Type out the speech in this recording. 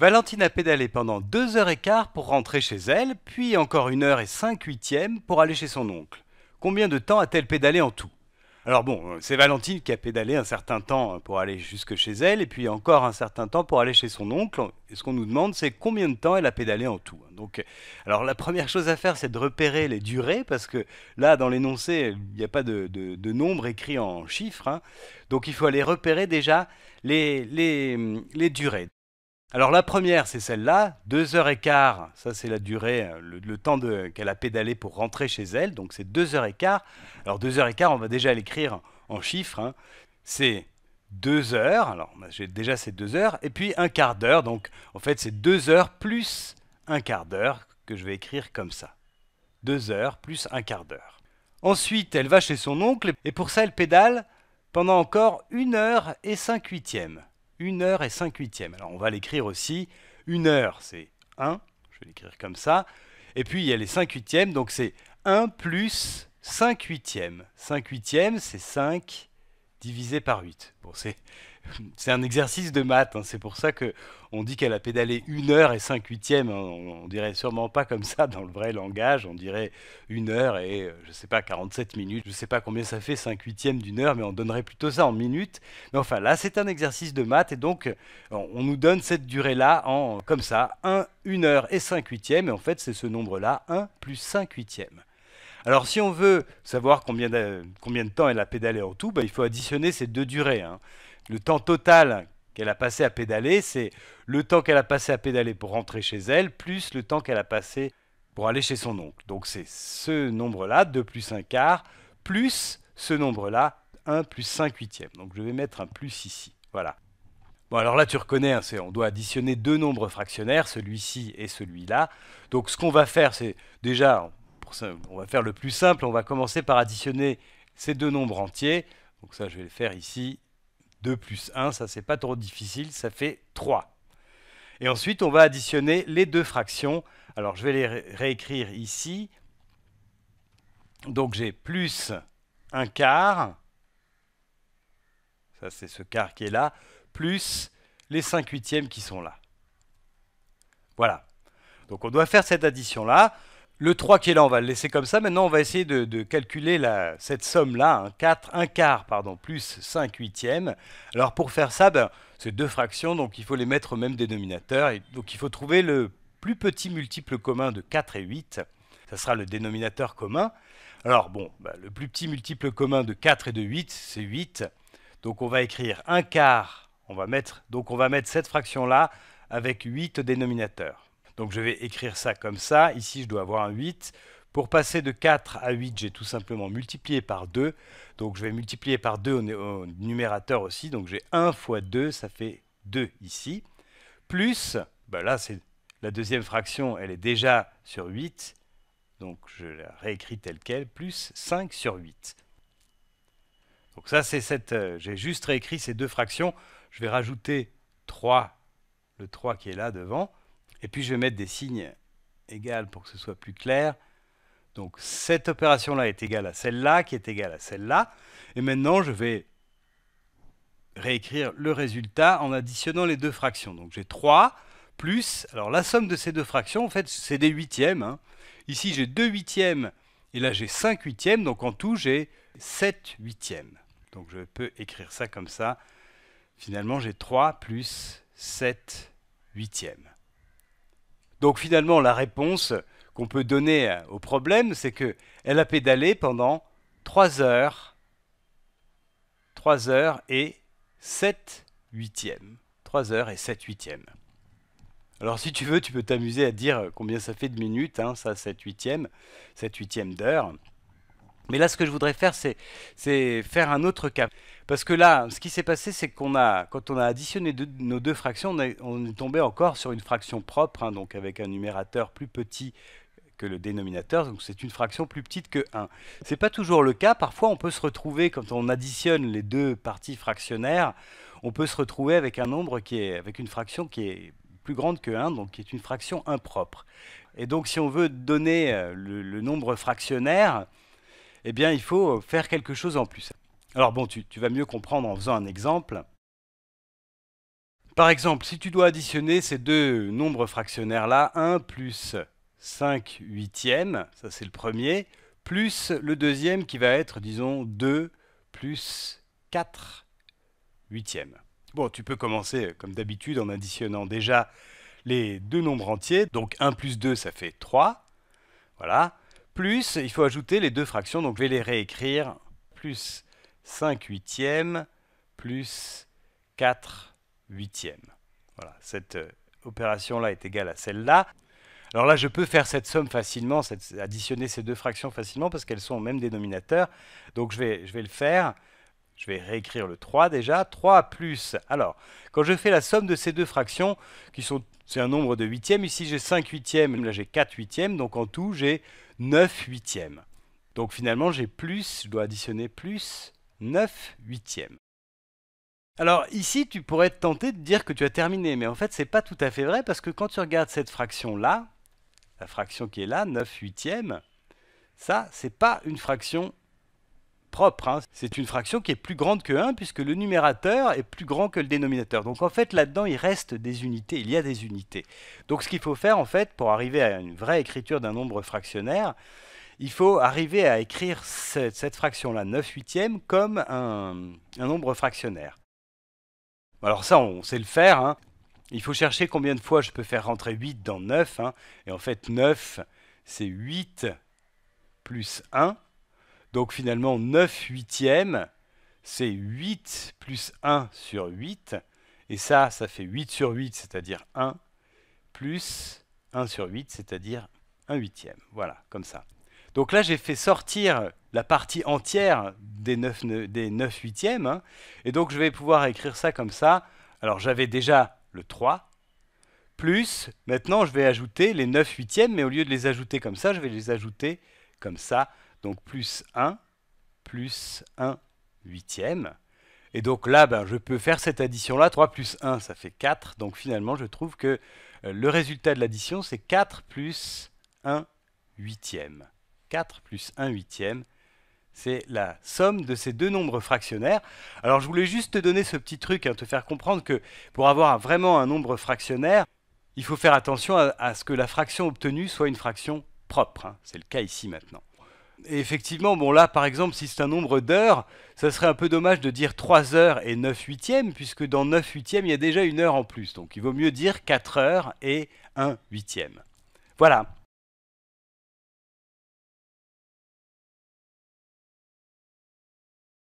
Valentine a pédalé pendant deux heures et quart pour rentrer chez elle, puis encore une heure et cinq huitièmes pour aller chez son oncle. Combien de temps a-t-elle pédalé en tout alors bon, euh, c'est Valentine qui a pédalé un certain temps hein, pour aller jusque chez elle, et puis encore un certain temps pour aller chez son oncle. Et ce qu'on nous demande, c'est combien de temps elle a pédalé en tout. Hein. Donc, euh, alors la première chose à faire, c'est de repérer les durées, parce que là, dans l'énoncé, il n'y a pas de, nombre écrit en chiffres. Hein. Donc il faut aller repérer déjà les durées. Alors la première, c'est celle-là, h quart, ça c'est la durée, euh, le, temps qu'elle a pédalé pour rentrer chez elle, donc c'est 2 h quart. Alors 2 h quart, on va déjà l'écrire en chiffres, hein. c'est 2 heures, alors bah, j'ai déjà ces 2 heures, et puis un quart d'heure, donc en fait c'est 2 heures plus un quart d'heure que je vais écrire comme ça. 2 heures plus un quart d'heure. Ensuite, elle va chez son oncle, et pour ça elle pédale pendant encore 1 heure et cinq huitièmes. 1 heure et 5 huitièmes. Alors on va l'écrire aussi, 1 heure c'est 1, je vais l'écrire comme ça, et puis il y a les 5 huitièmes, donc c'est 1 plus 5 huitièmes. 5 huitièmes c'est 5 divisé par 8. Bon, c'est c'est un exercice de maths. Hein. C'est pour ça que on dit qu'elle a pédalé une heure et cinq huitièmes. On, on, dirait sûrement pas comme ça dans le vrai langage. On dirait une heure et euh, je sais pas 47 minutes. Je ne sais pas combien ça fait 5 huitièmes d'une heure, mais on donnerait plutôt ça en minutes. Mais enfin là, c'est un exercice de maths et donc on, nous donne cette durée-là en comme ça 1 une heure et 5 huitièmes. Et en fait, c'est ce nombre-là 1 plus cinq huitièmes. Alors si on veut savoir combien de, temps elle a pédalé en tout, ben, il faut additionner ces deux durées. Hein. Le temps total qu'elle a passé à pédaler, c'est le temps qu'elle a passé à pédaler pour rentrer chez elle, plus le temps qu'elle a passé pour aller chez son oncle. Donc c'est ce nombre-là, 2 plus 1 quart, plus ce nombre-là, 1 plus 5 huitièmes. Donc je vais mettre un plus ici. Voilà. Bon, alors là, tu reconnais, hein, on doit additionner deux nombres fractionnaires, celui-ci et celui-là. Donc, ce qu'on va faire, c'est déjà, pour on va faire le plus simple, on va commencer par additionner ces deux nombres entiers. Donc, ça, je vais le faire ici, 2 plus 1, ça c'est pas trop difficile, ça fait 3. Et ensuite, on va additionner les deux fractions. Alors, je vais les réécrire ici. Donc, j'ai plus un quart, ça c'est ce quart qui est là, plus les 5 huitièmes qui sont là. Voilà. Donc, on doit faire cette addition-là. Le 3 qui est là, on va le laisser comme ça. Maintenant, on va essayer de, calculer la, cette somme-là, 1 hein. 4, quart, pardon, plus 5 huitièmes. Alors pour faire ça, ben, c'est deux fractions, donc il faut les mettre au même dénominateur. Et donc il faut trouver le plus petit multiple commun de 4 et 8. Ça sera le dénominateur commun. Alors bon, ben, le plus petit multiple commun de 4 et de 8, c'est 8. Donc on va écrire 1 quart, on va mettre, donc on va mettre cette fraction-là avec 8 dénominateurs. Donc je vais écrire ça comme ça. Ici, je dois avoir un 8. Pour passer de 4 à 8, j'ai tout simplement multiplié par 2. Donc je vais multiplier par 2 au, numérateur aussi. Donc j'ai 1 fois 2, ça fait 2 ici. Plus, ben là c'est la deuxième fraction, elle est déjà sur 8. Donc je la réécris telle qu'elle, plus 5 sur 8. Donc ça c'est cette... Euh, j'ai juste réécrit ces deux fractions. Je vais rajouter 3, le 3 qui est là devant. Et puis je vais mettre des signes égales pour que ce soit plus clair. Donc cette opération-là est égale à celle-là, qui est égale à celle-là. Et maintenant, je vais réécrire le résultat en additionnant les deux fractions. Donc j'ai 3 plus, alors la somme de ces deux fractions, en fait, c'est des huitièmes. Hein. Ici, j'ai 2 huitièmes et là, j'ai 5 huitièmes. Donc en tout, j'ai 7 huitièmes. Donc je peux écrire ça comme ça. Finalement, j'ai 3 plus 7 huitièmes. Donc finalement, la réponse qu'on peut donner euh, au problème, c'est qu’elle elle a pédalé pendant 3 heures, 3 heures et 7 huitièmes. 3 heures et 7 huitièmes. Alors si tu veux, tu peux t'amuser à dire euh, combien ça fait de minutes, hein, ça 7 huitièmes, 7 huitièmes d'heure. Mais là, ce que je voudrais faire, c'est faire un autre cas. Parce que là, ce qui s'est passé, c'est qu'on a, quand on a additionné de, nos deux fractions, on, est tombé encore sur une fraction propre, hein, donc avec un numérateur plus petit que le dénominateur, donc c'est une fraction plus petite que 1. C'est pas toujours le cas, parfois on peut se retrouver, quand on additionne les deux parties fractionnaires, on peut se retrouver avec un nombre qui est, avec une fraction qui est plus grande que 1, donc qui est une fraction impropre. Et donc si on veut donner euh, le nombre fractionnaire, eh bien, il faut euh, faire quelque chose en plus. Alors bon, tu, tu vas mieux comprendre en faisant un exemple. Par exemple, si tu dois additionner ces deux nombres fractionnaires-là, 1 plus 5 huitièmes, ça c'est le premier, plus le deuxième qui va être, disons, 2 plus 4 huitièmes. Bon, tu peux commencer euh, comme d'habitude en additionnant déjà les deux nombres entiers. Donc 1 plus 2, ça fait 3. Voilà plus, il faut ajouter les deux fractions, donc je vais les réécrire, plus 5 huitièmes, plus 4 huitièmes. Voilà, cette euh, opération-là est égale à celle-là. Alors là, je peux faire cette somme facilement, additionner ces deux fractions facilement parce qu'elles sont au même dénominateur. Donc je vais, je vais le faire. Je vais réécrire le 3 déjà. 3 plus. Alors, quand je fais la somme de ces deux fractions, qui sont c'est un nombre de huitièmes, ici j'ai 5 huitièmes, là j'ai 4 huitièmes, donc en tout j'ai 9 huitièmes. Donc finalement, j'ai plus, je dois additionner plus 9 huitièmes. Alors ici, tu pourrais être tenté de dire que tu as terminé, mais en fait, n'est pas tout à fait vrai parce que quand tu regardes cette fraction-là, la fraction qui est là, 9 huitièmes, ça, c'est pas une fraction propre. Hein. C'est une fraction qui est plus grande que 1 puisque le numérateur est plus grand que le dénominateur. Donc en fait là-dedans il reste des unités, il y a des unités. Donc ce qu'il faut faire en fait pour arriver à une vraie écriture d'un nombre fractionnaire, il faut arriver à écrire cette, fraction-là, 9 huitièmes, comme un, nombre fractionnaire. Alors ça on sait le faire. Hein. Il faut chercher combien de fois je peux faire rentrer 8 dans 9. Hein. Et en fait 9 c'est 8 plus 1 donc finalement, 9 huitièmes, c'est 8 plus 1 sur 8. Et ça, ça fait 8 sur 8, c'est-à-dire 1, plus 1 sur 8, c'est-à-dire 1 huitième. Voilà, comme ça. Donc là, j'ai fait sortir la partie entière des 9, huitièmes. Hein. et donc, je vais pouvoir écrire ça comme ça. Alors, j'avais déjà le 3, plus, maintenant, je vais ajouter les 9 huitièmes, mais au lieu de les ajouter comme ça, je vais les ajouter comme ça, donc plus 1, plus 1 huitième. Et donc là, ben, je peux faire cette addition-là. 3 plus 1, ça fait 4. Donc finalement, je trouve que euh, le résultat de l'addition, c'est 4 plus 1 huitième. 4 plus 1 huitième, c'est la somme de ces deux nombres fractionnaires. Alors je voulais juste te donner ce petit truc, hein, te faire comprendre que pour avoir vraiment un nombre fractionnaire, il faut faire attention à, ce que la fraction obtenue soit une fraction propre. Hein. C'est le cas ici maintenant. Et effectivement, bon là par exemple, si c'est un nombre d'heures, ça serait un peu dommage de dire 3 heures et 9 huitièmes, puisque dans 9 huitièmes, il y a déjà une heure en plus. Donc il vaut mieux dire 4 heures et 1 huitième. Voilà.